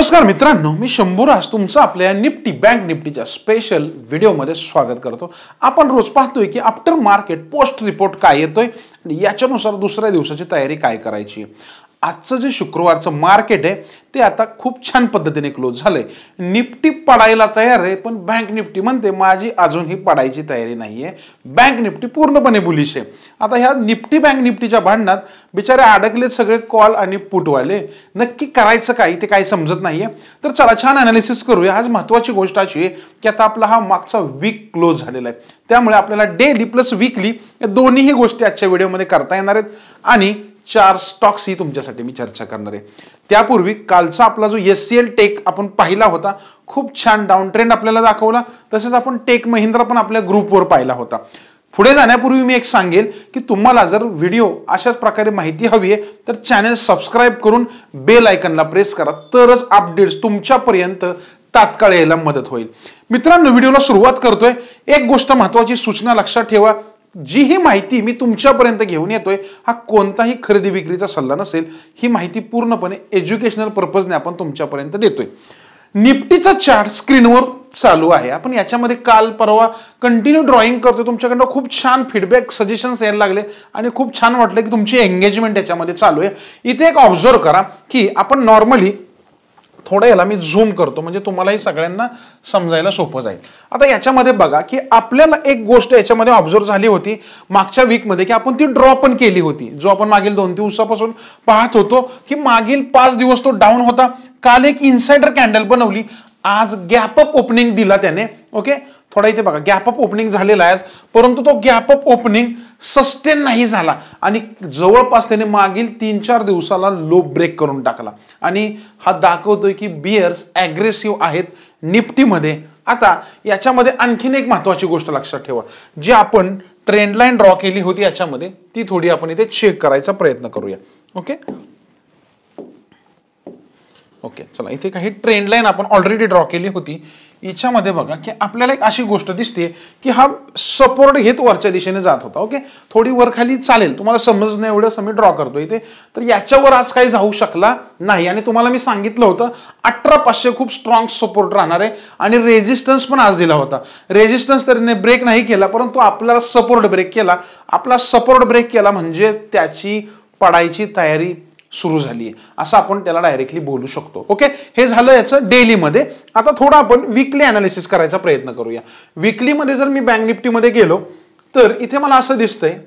नमस्कार मित्रांनो मी आज तुमचं आपल्या निफ्टी बँक निफ्टीच्या स्पेशल व्हिडिओमध्ये स्वागत करतो आपण रोज पाहतोय की आफ्टर मार्केट पोस्ट रिपोर्ट काय येतोय आणि याच्यानुसार दुसऱ्या दिवसाची तयारी काय करायची आजचं जे शुक्रवारचं मार्केट आहे ते आता खूप छान पद्धतीने क्लोज झालंय निफ्टी पडायला तयार आहे पण बँक निफ्टी म्हणते माझी अजूनही पडायची तयारी नाही आहे बँक निफ्टी पूर्णपणे बुलिश आहे आता ह्या निफ्टी बँक निफ्टीच्या भांडणात बिचारे अडकलेत सगळे कॉल आणि पुटवाले नक्की करायचं काय ते काही समजत नाहीये तर चला छान अनालिसिस करूया आज महत्त्वाची गोष्ट अशी आहे की आता आपला हा मागचा वीक क्लोज झालेला आहे त्यामुळे आपल्याला डेली प्लस वीकली या दोन्हीही गोष्टी आजच्या व्हिडिओमध्ये करता येणार आहेत आणि चार स्टॉक्स ही तुमच्यासाठी मी चर्चा करणार आहे त्यापूर्वी कालचा आपला जो एस सी एल टेक आपण पाहिला होता खूप छान डाऊन ट्रेंड आपल्याला दाखवला तसेच आपण टेक महिंद्रा पण आपल्या ग्रुपवर पाहिला होता पुढे जाण्यापूर्वी मी एक सांगेल की तुम्हाला जर व्हिडिओ अशाच प्रकारे माहिती हवी आहे तर चॅनल सबस्क्राईब करून बेल आयकनला प्रेस करा तरच अपडेट्स तुमच्यापर्यंत तात्काळ यायला मदत होईल मित्रांनो व्हिडिओला सुरुवात करतोय एक गोष्ट महत्वाची सूचना लक्षात ठेवा जी ही माहिती मी तुमच्यापर्यंत घेऊन येतोय हा कोणताही खरेदी विक्रीचा सल्ला नसेल ही माहिती पूर्णपणे एज्युकेशनल पर्पजने आपण तुमच्यापर्यंत देतोय निफ्टीचा चार्ट स्क्रीनवर चालू आहे आपण याच्यामध्ये काल परवा कंटिन्यू ड्रॉइंग करतो तुमच्याकडनं खूप छान फीडबॅक सजेशन्स यायला लागले आणि खूप छान वाटलं की तुमची एंगेजमेंट याच्यामध्ये चालू आहे इथे एक ऑब्झर्व करा की आपण नॉर्मली थोडं याला मी झूम करतो म्हणजे तुम्हालाही सगळ्यांना समजायला सोपं जाईल आता याच्यामध्ये बघा की आपल्याला एक गोष्ट याच्यामध्ये ऑब्झर्व झाली होती मागच्या वीकमध्ये की आपण ती ड्रॉ पण केली होती जो आपण मागील दोन दिवसापासून पाहत होतो की मागील पाच दिवस तो डाऊन होता काल एक इन्सायडर कॅन्डल बनवली आज गॅप अप ओपनिंग दिला त्याने ओके थोडा इथे बघा गॅपअप ओपनिंग झालेला आहे परंतु तो गॅपअप ओपनिंग सस्टेन नाही झाला आणि जवळपास त्याने मागील तीन चार दिवसाला लो ब्रेक करून टाकला आणि हा दाखवतोय की बियर्स ॲग्रेसिव्ह आहेत निफ्टीमध्ये आता याच्यामध्ये आणखीन एक महत्वाची गोष्ट लक्षात ठेवा जी आपण ट्रेंडलाईन ड्रॉ केली होती याच्यामध्ये ती थोडी आपण इथे चेक करायचा प्रयत्न करूया ओके ओके चला इथे काही ट्रेंडलाईन आपण ऑलरेडी ड्रॉ केली होती याच्यामध्ये बघा की आपल्याला एक अशी गोष्ट दिसते की हा सपोर्ट घेत वरच्या दिशेने जात होता ओके थोडी वर खाली चालेल तुम्हाला समजणं एवढं मी ड्रॉ करतो इथे तर याच्यावर आज काही जाऊ शकला नाही आणि तुम्हाला मी सांगितलं होतं अठरा पाचशे खूप स्ट्रॉंग सपोर्ट राहणार आहे आणि रेजिस्टन्स पण आज दिला होता रेजिस्टन्स तरीने ब्रेक नाही केला परंतु आपल्याला सपोर्ट ब्रेक केला आपला सपोर्ट ब्रेक केला म्हणजे त्याची पडायची तयारी सुरू झाली आहे असं आपण त्याला डायरेक्टली बोलू शकतो ओके हे झालं याचं डेलीमध्ये आता थोडं आपण विकली अनालिसिस करायचा प्रयत्न करूया विकलीमध्ये जर मी बँक निफ्टीमध्ये गेलो तर इथे मला असं दिसतंय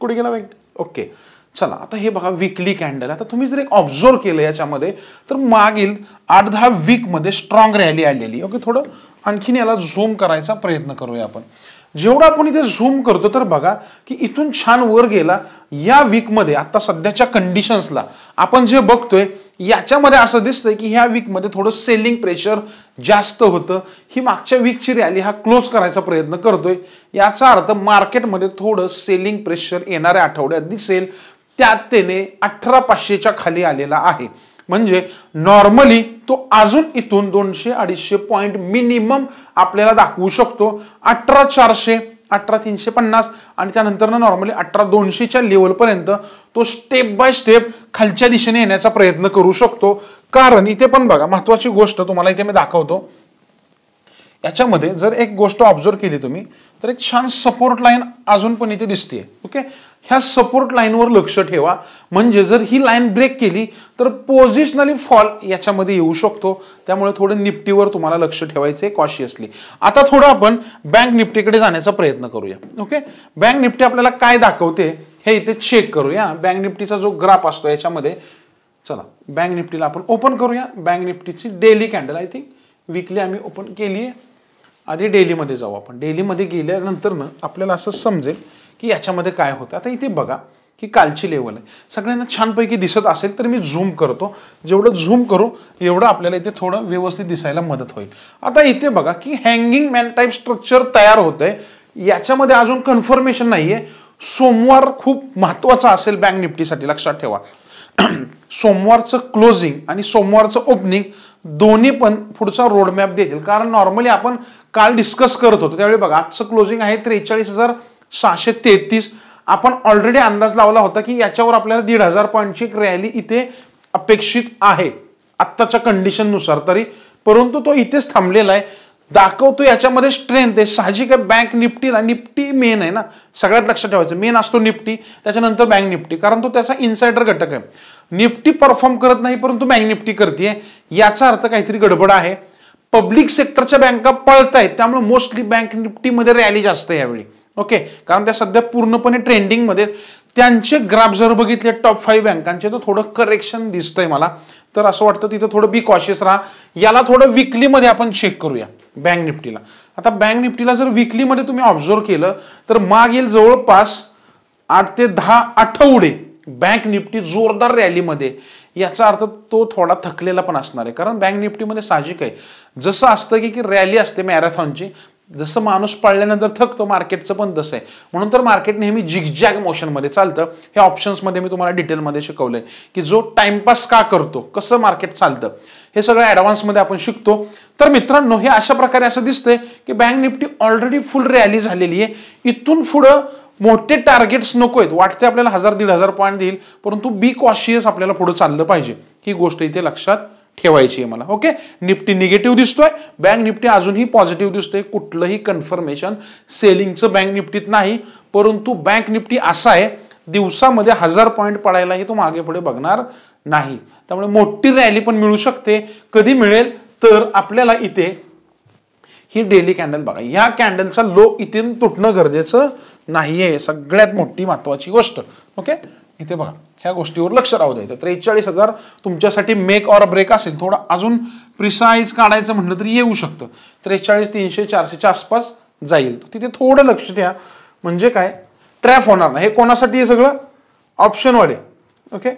कुठे गेला बँक ओके चला आता हे बघा विकली कॅन्डल आता तुम्ही जर एक ऑब्झर्व केलं याच्यामध्ये तर मागील आठ दहा वीकमध्ये स्ट्रॉंग रॅली आलेली ओके थोडं आणखीन याला झूम करायचा प्रयत्न करूया आपण जेवढा आपण इथे झूम करतो तर बघा की इथून छान वर गेला या वीकमध्ये आता सध्याच्या कंडिशन्सला आपण जे बघतोय याच्यामध्ये असं दिसतंय की ह्या वीकमध्ये थोडं सेलिंग प्रेशर जास्त होतं ही मागच्या वीकची रॅली हा क्लोज करायचा प्रयत्न करतोय याचा अर्थ मार्केटमध्ये थोडं सेलिंग प्रेशर येणाऱ्या आठवड्यात दिसेल त्यात त्याने अठरा पाचशेच्या खाली आलेला आहे म्हणजे नॉर्मली तो अजून इथून दोनशे अडीचशे पॉईंट मिनिमम आपल्याला दाखवू शकतो अठरा चारशे अठरा तीनशे पन्नास आणि त्यानंतर नॉर्मली अठरा दोनशेच्या लेवलपर्यंत तो स्टेप बाय स्टेप खालच्या दिशेने येण्याचा प्रयत्न करू शकतो कारण इथे पण बघा महत्वाची गोष्ट तुम्हाला इथे मी दाखवतो याच्यामध्ये जर एक गोष्ट ऑब्झर्व केली तुम्ही तर एक छान सपोर्ट लाईन अजून पण इथे दिसते ओके ह्या सपोर्ट लाईनवर लक्ष ठेवा म्हणजे जर ही लाईन ब्रेक केली तर पोझिशनली फॉल याच्यामध्ये येऊ शकतो त्यामुळे थोडं निफ्टीवर तुम्हाला लक्ष ठेवायचं आहे कॉशियसली आता थोडं आपण बँक निफ्टीकडे जाण्याचा प्रयत्न करूया ओके बँक निफ्टी आपल्याला काय दाखवते हे इथे चेक करूया बँक निफ्टीचा जो ग्राफ असतो याच्यामध्ये चला बँक निफ्टीला आपण ओपन करूया बँक निफ्टीची daily candle I think weekly आम्ही ओपन केली आधी डेलीमध्ये जाऊ आपण डेलीमध्ये गेल्यानंतर ना आपल्याला असं समजेल की याच्यामध्ये काय होतं आता इथे बघा की कालची लेवल आहे सगळ्यांना छानपैकी दिसत असेल तर मी झूम करतो जेवढं झूम करू एवढं आपल्याला इथे थोडं व्यवस्थित दिसायला मदत होईल आता इथे बघा की हँगिंग मॅन टाईप स्ट्रक्चर तयार आहे याच्यामध्ये अजून कन्फर्मेशन नाही आहे सोमवार खूप महत्वाचा असेल बँक निफ्टीसाठी लक्षात ठेवा सोमवारचं क्लोजिंग आणि सोमवारचं ओपनिंग दोन्ही पण पुढचा रोडमॅप देतील कारण नॉर्मली आपण काल डिस्कस करत होतो त्यावेळी बघा आजचं क्लोजिंग आहे त्रेचाळीस हजार सहाशे तेहतीस आपण ऑलरेडी अंदाज लावला होता की याच्यावर आपल्याला दीड हजार पॉईंटची एक रॅली इथे अपेक्षित आहे आत्ताच्या कंडिशननुसार तरी परंतु तो इथेच थांबलेला आहे दाखवतो याच्यामध्ये स्ट्रेंथ आहे साहजिक आहे बँक निफ्टी ना निफ्टी मेन आहे ना सगळ्यात लक्षात ठेवायचं मेन असतो निफ्टी त्याच्यानंतर बँक निफ्टी कारण तो त्याचा इन्सायडर घटक आहे निफ्टी परफॉर्म करत नाही परंतु बँक निफ्टी करते याचा अर्थ काहीतरी गडबड आहे पब्लिक सेक्टरच्या बँका पळत आहेत त्यामुळे मोस्टली बँक निफ्टीमध्ये रॅली जास्त यावेळी ओके कारण त्या सध्या पूर्णपणे ट्रेंडिंगमध्ये त्यांचे ग्राफ जर बघितले टॉप फाईव्ह बँकांचे तर थोडं करेक्शन दिसतंय मला तर असं वाटतं तिथं थोडं बी कॉशियस राहा याला थोडं विकलीमध्ये आपण चेक करूया बँक निफ्टीला आता बँक निफ्टीला जर विकलीमध्ये तुम्ही ऑब्झर्व केलं तर मागील जवळपास आठ ते दहा आठवडे बँक निफ्टी जोरदार रॅलीमध्ये याचा अर्थ तो थोडा थकलेला पण असणार आहे कारण बँक निफ्टीमध्ये साहजिक आहे जसं असतं की की रॅली असते मॅरेथॉनची जसं माणूस पळल्यानंतर थकतो मार्केटचं पण तसं आहे म्हणून तर मार्केट नेहमी जिगजॅग मोशनमध्ये चालतं हे ऑप्शन्समध्ये मी तुम्हाला डिटेलमध्ये शिकवलं आहे की जो टाइमपास का करतो कसं मार्केट चालतं हे सगळं ॲडव्हान्समध्ये आपण शिकतो तर मित्रांनो हे अशा प्रकारे असं दिसतंय की bank Nifty already full rally झालेली आहे इथून पुढं मोठे टार्गेट्स नको आहेत वाटते आपल्याला हजार दीड हजार पॉईंट देईल परंतु बी कॉशियस आपल्याला पुढे चाललं पाहिजे ही गोष्ट इथे लक्षात ठेवायची आहे मला ओके निफ्टी निगेटिव्ह दिसतोय बँक निफ्टी अजूनही पॉझिटिव्ह दिसतोय कुठलंही कन्फर्मेशन सेलिंगचं बँक निफ्टीत नाही परंतु बँक निफ्टी असा आहे दिवसामध्ये हजार पॉईंट पडायलाही तो मागे पुढे बघणार नाही त्यामुळे मोठी रॅली पण मिळू शकते कधी मिळेल तर आपल्याला इथे ही डेली कॅन्डल बघा या कॅन्डलचा लो इथे तुटणं गरजेचं नाहीये सगळ्यात मोठी महत्वाची गोष्ट ओके इथे बघा ह्या गोष्टीवर लक्ष राहू द्यायचं त्रेचाळीस हजार तुमच्यासाठी मेक ऑर ब्रेक असेल थोडं अजून प्रिसाईज काढायचं म्हटलं तरी येऊ शकतं त्रेचाळीस तीनशे चारशेच्या आसपास जाईल तिथे थोडं लक्ष द्या म्हणजे काय ट्रॅप होणार नाही हे कोणासाठी हे सगळं ऑप्शनवाले ओके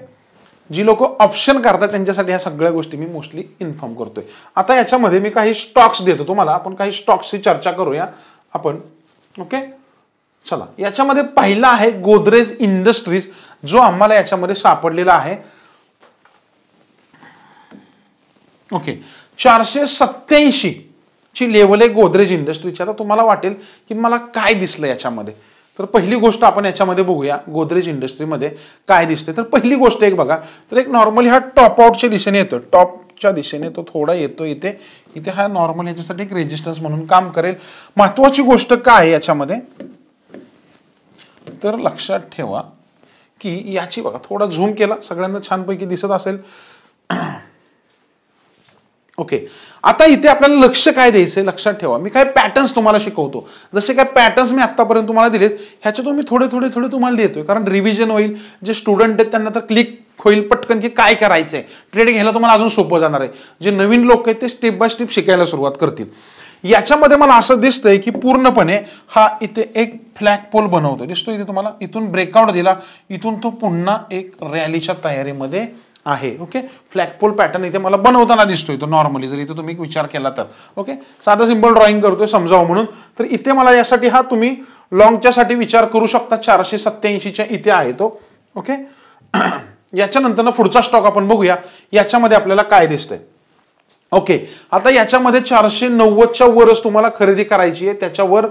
जी लोक ऑप्शन करतात त्यांच्यासाठी ह्या सगळ्या गोष्टी मी मोस्टली इन्फॉर्म करतोय आता याच्यामध्ये मी काही स्टॉक्स देतो तुम्हाला आपण काही स्टॉक्सची चर्चा करूया आपण ओके चला याच्यामध्ये पहिला आहे गोदरेज इंडस्ट्रीज जो आम्हाला याच्यामध्ये सापडलेला आहे ओके चारशे सत्याऐंशी ची लेवल आहे गोदरेज इंडस्ट्रीची आता तुम्हाला वाटेल की मला काय दिसलं याच्यामध्ये तर पहिली गोष्ट आपण याच्यामध्ये बघूया गोदरेज इंडस्ट्रीमध्ये काय दिसते तर पहिली गोष्ट एक बघा तर एक नॉर्मली हा टॉप आउटच्या दिशेने येतो टॉपच्या दिशेने तो थोडा येतो इथे इथे हा नॉर्मल याच्यासाठी एक रेजिस्टन्स म्हणून काम करेल महत्वाची गोष्ट काय याच्यामध्ये तर लक्षात ठेवा की याची बघा थोडा झूम केला सगळ्यांना छानपैकी दिसत असेल ओके आता इथे आपल्याला लक्ष काय द्यायचंय लक्षात ठेवा मी काय पॅटर्न्स तुम्हाला शिकवतो जसे काय पॅटर्न्स मी आतापर्यंत तुम्हाला दिलेत ह्याच्यातून मी थोडे थोडे थोडे तुम्हाला देतोय कारण रिव्हिजन होईल जे स्टुडंट आहेत त्यांना तर क्लिक होईल पटकन की काय करायचं आहे ट्रेड घ्यायला तुम्हाला अजून सोपं जाणार आहे जे नवीन लोक आहेत ते स्टेप बाय स्टेप शिकायला सुरुवात करतील याच्यामध्ये मला असं दिसतंय की पूर्णपणे हा इथे एक फ्लॅग पोल बनवतो दिसतो इथे तुम्हाला इथून ब्रेकआउट दिला इथून तो पुन्हा एक रॅलीच्या तयारीमध्ये आहे ओके फ्लॅग पोल पॅटर्न इथे मला बनवताना दिसतोय तो नॉर्मली जर इथे तुम्ही विचार केला तर ओके साधा सिम्पल ड्रॉइंग करतोय समजावं म्हणून तर इथे मला यासाठी हा तुम्ही लॉंगच्यासाठी विचार करू शकता चारशे सत्त्याऐंशीच्या इथे आहे तो ओके याच्यानंतर पुढचा स्टॉक आपण बघूया याच्यामध्ये आपल्याला काय दिसतंय ओके आता याच्यामध्ये चारशे नव्वदच्या वरच तुम्हाला खरेदी करायची आहे त्याच्यावर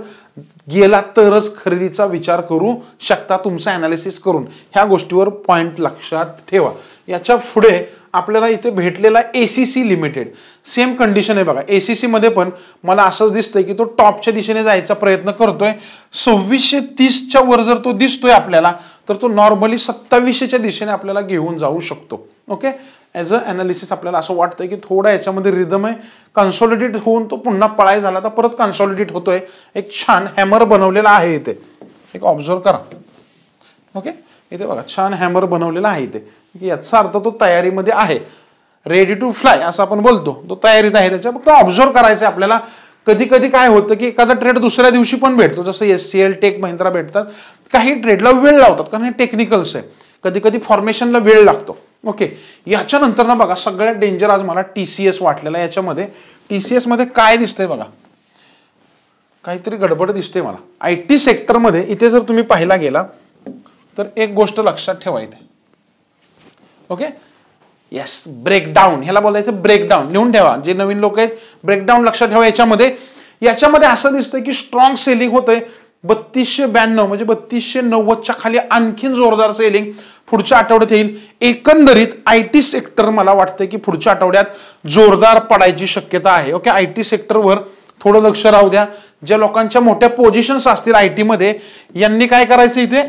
गेला तरच खरेदीचा विचार करू शकता तुमचा अनालिसिस करून ह्या गोष्टीवर पॉईंट लक्षात ठेवा याच्या पुढे आपल्याला इथे भेटलेला एसीसी लिमिटेड सेम कंडिशन आहे बघा एसीसी मध्ये पण मला असंच दिसतंय की तो टॉपच्या दिशेने जायचा प्रयत्न करतोय सव्वीसशे तीसच्या वर जर तो दिसतोय आपल्याला तर तो नॉर्मली सत्तावीसशेच्या दिशेने आपल्याला घेऊन जाऊ शकतो ओके ॲज अ ॲनालिसिस आपल्याला असं वाटतं की थोडा याच्यामध्ये रिदम आहे कन्सॉलिडेट होऊन तो पुन्हा पळाय झाला तर परत कन्सॉलिडेट होतोय एक छान हॅमर बनवलेला आहे इथे एक ऑब्झर्व करा ओके इथे बघा छान हॅमर बनवलेला आहे इथे याचा अर्थ तो तयारीमध्ये आहे रेडी टू फ्लाय असं आपण बोलतो तो तयारीत आहे त्याच्या फक्त ऑब्झर्व करायचं आहे आपल्याला कधी कधी काय होतं की एखादा ट्रेड दुसऱ्या दिवशी पण भेटतो जसं S C L tech Mahindra भेटतात काही ट्रेडला वेळ लावतात कारण हे टेक्निकल्स आहे कधी कधी फॉर्मेशनला वेळ लागतो ओके याच्यानंतर ना बघा सगळ्यात डेंजर आज मला टी सी एस वाटलेला याच्यामध्ये टी सी एसमध्ये काय दिसतंय बघा काहीतरी गडबड दिसते मला आय टी सेक्टरमध्ये इथे जर तुम्ही पाहिला गेला तर एक गोष्ट लक्षात ठेवा इथे ओके येस ब्रेकडाऊन ह्याला बोलायचं ब्रेकडाऊन लिहून ठेवा जे नवीन लोक आहेत ब्रेकडाऊन लक्षात ठेवा याच्यामध्ये याच्यामध्ये असं दिसतंय की स्ट्रॉंग सेलिंग होतंय बत्तीसशे ब्याण्णव म्हणजे बत्तीसशे नव्वदच्या खाली आणखीन जोरदार सेलिंग पुढच्या आठवड्यात येईल एकंदरीत आय टी सेक्टर मला वाटतं की पुढच्या आठवड्यात जोरदार पडायची शक्यता आहे ओके आय टी सेक्टरवर थोडं लक्ष राहू द्या ज्या लोकांच्या मोठ्या पोझिशन्स असतील आय टीमध्ये यांनी काय करायचं इथे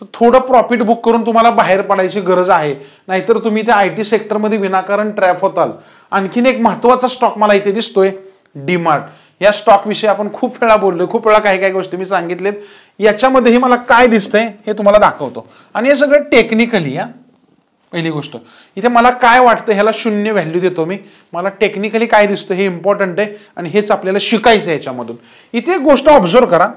तर थोडं प्रॉफिट बुक करून तुम्हाला बाहेर पडायची गरज आहे नाहीतर तुम्ही त्या आय टी सेक्टरमध्ये विनाकारण ट्रॅप होताल आणखीन एक महत्त्वाचा स्टॉक मला इथे दिसतोय डीमार्ट या स्टॉकविषयी आपण खूप वेळा बोललो खूप वेळा काही काही गोष्टी मी सांगितलेत याच्यामध्येही मला काय दिसतंय हे तुम्हाला दाखवतो आणि हे सगळं टेक्निकली या पहिली गोष्ट इथे मला काय वाटतं ह्याला शून्य व्हॅल्यू देतो मी मला टेक्निकली काय दिसतं हे इम्पॉर्टंट आहे आणि हेच आपल्याला शिकायचं आहे याच्यामधून इथे एक गोष्ट ऑब्झर्व करा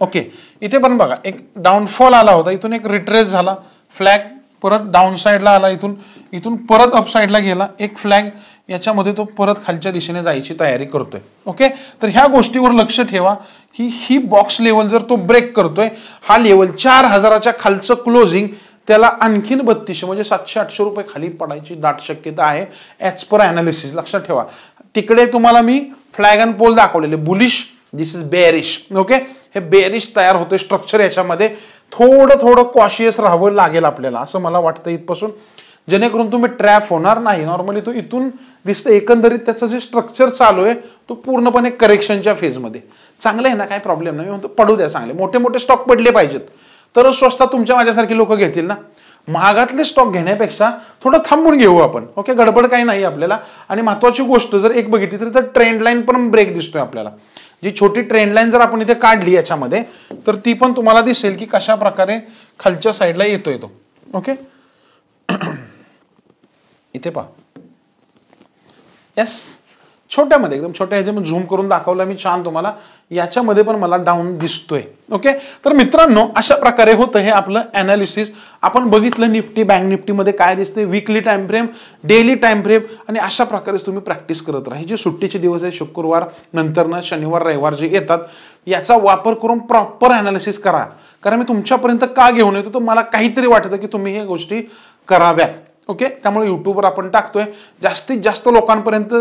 ओके इथे पण बघा एक डाऊनफॉल आला होता इथून एक रिट्रेस झाला फ्लॅग परत डाऊन साईडला आला इथून इथून परत अपसाईडला गेला एक फ्लॅग याच्यामध्ये तो परत खालच्या दिशेने जायची तयारी करतोय ओके तर ह्या गोष्टीवर लक्ष ठेवा की ही बॉक्स लेवल जर तो ब्रेक करतोय हा लेवल चार हजाराच्या खालचं क्लोजिंग त्याला आणखीन बत्तीसशे म्हणजे सातशे आठशे रुपये खाली पडायची दाट शक्यता आहे ॲज पर ॲनालिसिस लक्षात ठेवा तिकडे तुम्हाला मी फ्लॅग अँड पोल दाखवलेले bullish this is bearish okay हे बेरिश तयार होते स्ट्रक्चर याच्यामध्ये थोडं थोडं कॉशियस राहावं लागेल आपल्याला असं मला वाटतं इथपासून जेणेकरून तुम्ही ट्रॅप होणार नाही नॉर्मली तो इथून दिसतं एकंदरीत त्याचं जे स्ट्रक्चर चालू आहे तो पूर्णपणे करेक्शनच्या फेजमध्ये चांगलं आहे ना काय प्रॉब्लेम नाही म्हणतो पडू द्या चांगले मोठे मोठे स्टॉक पडले पाहिजेत तरच स्वस्तात तुमच्या माझ्यासारखे लोक घेतील ना महागातले स्टॉक घेण्यापेक्षा थोडं थांबून घेऊ आपण ओके गडबड काही नाही आपल्याला आणि महत्वाची गोष्ट जर एक बघितली तरी तर ट्रेंड लाईन पण ब्रेक दिसतोय आपल्याला जी छोटी ट्रेंड लाईन जर आपण इथे काढली याच्यामध्ये तर ती पण तुम्हाला दिसेल की कशा प्रकारे खालच्या साईडला येतोय तो ओके इथे पहा येस छोट्यामध्ये एकदम छोट्या ह्याच्यामध्ये झूम करून दाखवलं मी छान तुम्हाला याच्यामध्ये पण मला डाऊन दिसतोय ओके तर मित्रांनो अशा प्रकारे होतं हे आपलं अनालिसिस आपण बघितलं निफ्टी बँक निफ्टीमध्ये काय दिसते weekly time frame daily time frame आणि अशा प्रकारेच तुम्ही प्रॅक्टिस करत राहा जे सुट्टीचे दिवस आहे शुक्रवार नंतर ना शनिवार रविवार जे येतात याचा वापर करून प्रॉपर अनालिसिस करा कारण मी तुमच्यापर्यंत का घेऊन येतो तर मला काहीतरी वाटतं की तुम्ही ह्या गोष्टी कराव्यात ओके त्यामुळे यूट्यूबवर आपण टाकतोय जास्तीत जास्त लोकांपर्यंत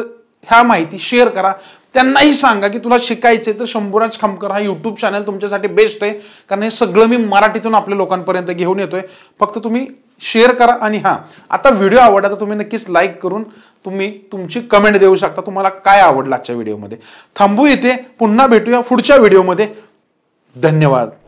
ह्या माहिती शेअर करा त्यांनाही सांगा की तुला शिकायचे तर शंभूराज खामकर हा युट्यूब चॅनल तुमच्यासाठी बेस्ट आहे कारण हे सगळं मी मराठीतून आपल्या लोकांपर्यंत घेऊन येतोय फक्त तुम्ही शेअर करा आणि हां आता व्हिडिओ आवडला तर तुम्ही नक्कीच लाईक करून तुम्ही तुमची कमेंट देऊ शकता तुम्हाला काय आवडलं आजच्या व्हिडिओमध्ये थांबू इथे पुन्हा भेटूया पुढच्या व्हिडिओमध्ये धन्यवाद